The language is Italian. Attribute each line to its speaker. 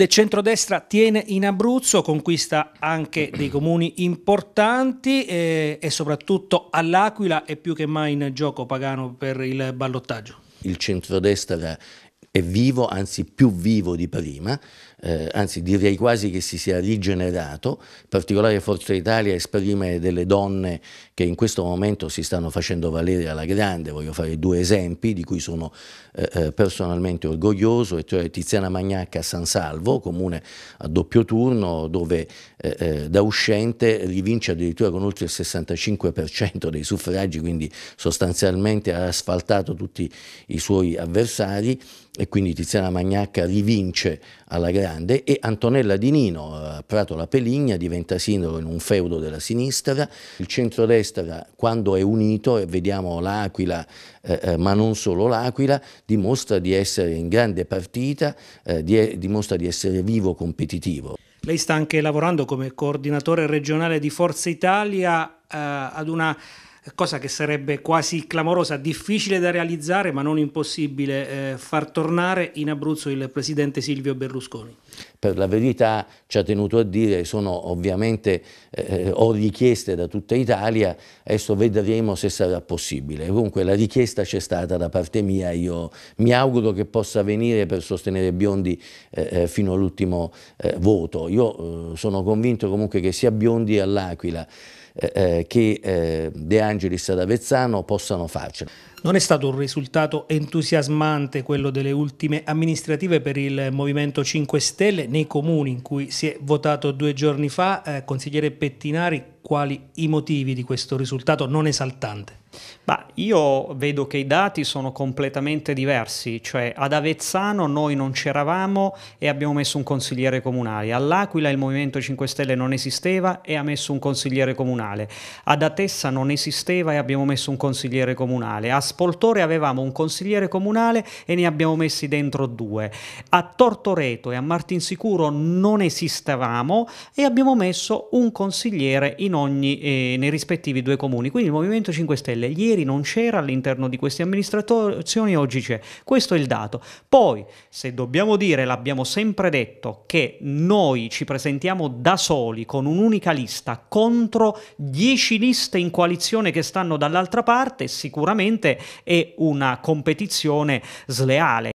Speaker 1: Il centrodestra tiene in Abruzzo, conquista anche dei comuni importanti e, eh, e soprattutto all'Aquila è più che mai in gioco Pagano per il
Speaker 2: ballottaggio. Il centrodestra è vivo, anzi più vivo di prima, eh, anzi direi quasi che si sia rigenerato, in particolare Forza Italia esprime delle donne che in questo momento si stanno facendo valere alla grande, voglio fare due esempi di cui sono eh, eh personalmente orgoglioso, e cioè Tiziana Magnacca a San Salvo, comune a doppio turno dove eh, eh, da uscente rivince addirittura con oltre il 65% dei suffragi, quindi sostanzialmente ha asfaltato tutti i suoi avversari e quindi Tiziana Magnacca rivince alla grande e Antonella Di Nino a eh, Prato La Peligna diventa sindaco in un feudo della sinistra, il centrodestra quando è unito e vediamo l'Aquila eh, eh ma non solo l'Aquila dimostra di essere in grande partita, eh, di, dimostra di essere vivo competitivo.
Speaker 1: Lei sta anche lavorando come coordinatore regionale di Forza Italia eh, ad una cosa che sarebbe quasi clamorosa, difficile da realizzare ma non impossibile, eh, far tornare in Abruzzo il presidente Silvio Berlusconi
Speaker 2: per la verità ci ha tenuto a dire, sono ovviamente eh, ho richieste da tutta Italia, adesso vedremo se sarà possibile. Comunque la richiesta c'è stata da parte mia, io mi auguro che possa venire per sostenere Biondi eh, eh fino all'ultimo eh, voto. Io eh, sono convinto comunque che sia Biondi all'Aquila eh, eh, che eh, De Angelis ad Avezzano possano farcela.
Speaker 1: Non è stato un risultato entusiasmante quello delle ultime amministrative per il Movimento 5 Stelle nei comuni in cui si è votato due giorni fa. Eh, consigliere Pettinari, quali i motivi di questo risultato non esaltante?
Speaker 3: Bah, io vedo che i dati sono completamente diversi, cioè ad Avezzano noi non c'eravamo e abbiamo messo un consigliere comunale, all'Aquila il Movimento 5 Stelle non esisteva e ha messo un consigliere comunale, ad Atessa non esisteva e abbiamo messo un consigliere comunale, a Spoltore avevamo un consigliere comunale e ne abbiamo messi dentro due, a Tortoreto e a Martinsicuro non esistevamo e abbiamo messo un consigliere in ogni, eh, nei rispettivi due comuni, quindi il Movimento 5 Stelle Stelle ieri non c'era all'interno di queste amministrazioni, oggi c'è. Questo è il dato. Poi, se dobbiamo dire, l'abbiamo sempre detto, che noi ci presentiamo da soli con un'unica lista contro 10 liste in coalizione che stanno dall'altra parte, sicuramente è una competizione sleale.